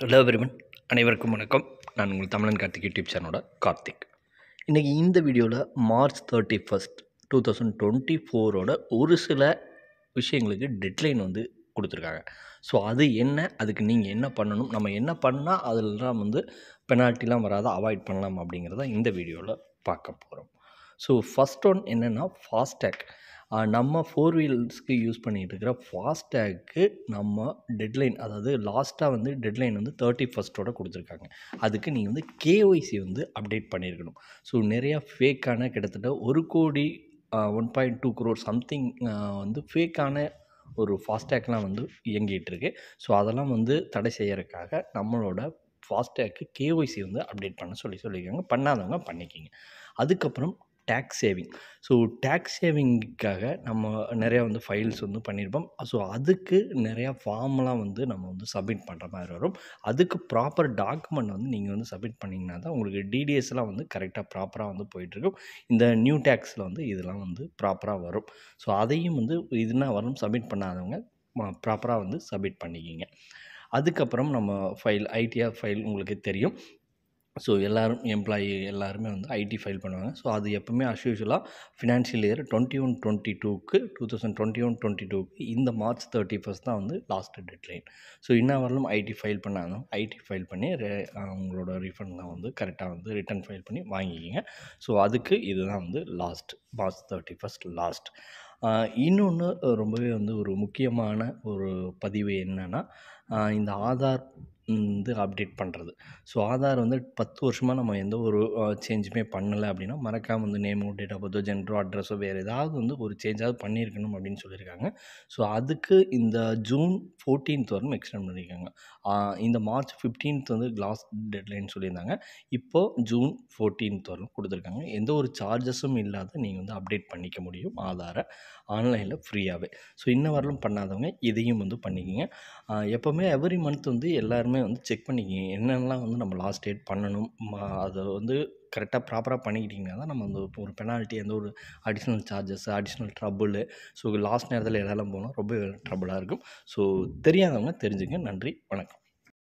hello everyone அனைவருக்கும் வணக்கம் நான் உங்கள் தமிழன் கார்த்திக் யூடியூப் சேனலோட கார்த்திக் இன்றைக்கி இந்த வீடியோவில் March thirty first two thousand twenty ஃபோரோட ஒரு சில விஷயங்களுக்கு டெட்லைன் வந்து கொடுத்துருக்காங்க ஸோ அது என்ன அதுக்கு நீங்கள் என்ன பண்ணணும் நம்ம என்ன பண்ணால் அதெல்லாம் வந்து பெனால்ட்டிலாம் வராத அவாய்ட் பண்ணலாம் அப்படிங்கிறத இந்த வீடியோவில் பார்க்க போகிறோம் ஸோ ஃபஸ்ட் ஒன் என்னென்னா ஃபாஸ்டேக் நம்ம ஃபோர் வீல்ஸ்க்கு யூஸ் பண்ணிகிட்டு இருக்கிற ஃபாஸ்டேக்கு நம்ம டெட்லைன் அதாவது லாஸ்ட்டாக வந்து டெட்லைன் வந்து தேர்ட்டி ஃபஸ்ட்டோட கொடுத்துருக்காங்க அதுக்கு நீ வந்து கேஒய்சி வந்து அப்டேட் பண்ணியிருக்கணும் ஸோ நிறையா ஃபேக்கான கிட்டத்தட்ட ஒரு கோடி one point two crore something வந்து ஃபேக்கான ஒரு ஃபாஸ்டேக்லாம் வந்து இயங்கிகிட்ருக்கு ஸோ அதெல்லாம் வந்து தடை செய்யறதுக்காக நம்மளோட ஃபாஸ்டேக்கு கேஒய்சி வந்து அப்டேட் பண்ண சொல்லி சொல்லியிருக்காங்க பண்ணாதவங்க பண்ணிக்கிங்க அதுக்கப்புறம் டேக்ஸ் சேவிங் ஸோ டேக்ஸ் சேவிங்க்காக நம்ம நிறையா வந்து ஃபைல்ஸ் வந்து பண்ணியிருப்போம் ஸோ அதுக்கு நிறையா ஃபார்ம்லாம் வந்து நம்ம வந்து சப்மிட் பண்ணுற மாதிரி வரும் அதுக்கு ப்ராப்பர் டாக்குமெண்ட் வந்து நீங்கள் வந்து சப்மிட் பண்ணிங்கன்னா தான் உங்களுக்கு டிடிஎஸ்லாம் வந்து கரெக்டாக ப்ராப்பராக வந்து போயிட்டுருக்கும் இந்த நியூ டேக்ஸில் வந்து இதெல்லாம் வந்து ப்ராப்பராக வரும் ஸோ அதையும் வந்து இதுனா வரும் சப்மிட் பண்ணாதவங்க ப்ராப்பராக வந்து சப்மிட் பண்ணிக்கிங்க அதுக்கப்புறம் நம்ம ஃபைல் ஐடிஆர் ஃபைல் உங்களுக்கு தெரியும் ஸோ எல்லோரும் எம்ப்ளாயி எல்லாருமே வந்து ஐடி ஃபைல் பண்ணுவாங்க ஸோ அது எப்போவுமே அஸ்யூஷுவலாக financial year twenty one twenty டூக்கு two thousand twenty one twenty டூக்கு இந்த மார்ச் தேர்ட்டி ஃபஸ்ட் தான் வந்து லாஸ்ட் டெட்லைன் ஸோ இன்ன வரலும் ஐடி ஃபைல் பண்ணாலும் ஐடி ஃபைல் பண்ணி ரே அவங்களோட ரீஃபண்ட்லாம் வந்து கரெக்டாக வந்து ரிட்டர்ன் ஃபைல் பண்ணி வாங்கிக்கிங்க ஸோ அதுக்கு இதுதான் வந்து last March thirty first last இன்னொன்று ரொம்பவே வந்து ஒரு முக்கியமான ஒரு பதிவு என்னென்னா இந்த ஆதார் வந்து அப்டேட் பண்ணுறது ஸோ ஆதார் வந்து பத்து வருஷமாக நம்ம எந்த ஒரு சேஞ்சுமே பண்ணலை அப்படின்னா மறக்காமல் வந்து நேமோ டேட் ஆஃப் பர்த்தோ ஜென்டரோ அட்ரஸோ வேறு ஏதாவது வந்து ஒரு சேஞ்சாவது பண்ணியிருக்கணும் அப்படின்னு சொல்லியிருக்காங்க ஸோ அதுக்கு இந்த ஜூன் ஃபோர்டீன்த் வரைக்கும் எக்ஸ்டெண்ட் பண்ணியிருக்காங்க இந்த மார்ச் ஃபிஃப்டீன்த் வந்து கிளாஸ் டெட்லைன் சொல்லியிருந்தாங்க இப்போது ஜூன் ஃபோர்டீன்த் வரைக்கும் கொடுத்துருக்காங்க எந்த ஒரு சார்ஜஸும் இல்லாத நீங்கள் வந்து அப்டேட் பண்ணிக்க முடியும் ஆதாரை ஆன்லைனில் ஃப்ரீயாகவே ஸோ இன்ன வரலும் பண்ணாதவங்க இதையும் வந்து பண்ணிக்கிங்க எப்போவுமே எவ்ரி மந்த் வந்து எல்லாருமே வந்து செக் பண்ணிக்கிங்க என்னென்னலாம் வந்து நம்ம லாஸ்ட் டேட் பண்ணணும் அதை வந்து கரெக்டாக ப்ராப்பராக பண்ணிக்கிட்டிங்கன்னா தான் நம்ம அந்த ஒரு பெனால்ட்டி எந்த ஒரு additional charges additional trouble so last நேரத்தில் இடம்லாம் போனால் ரொம்ப ட்ரபுளாக இருக்கும் ஸோ தெரியாதவங்க தெரிஞ்சுங்க நன்றி வணக்கம்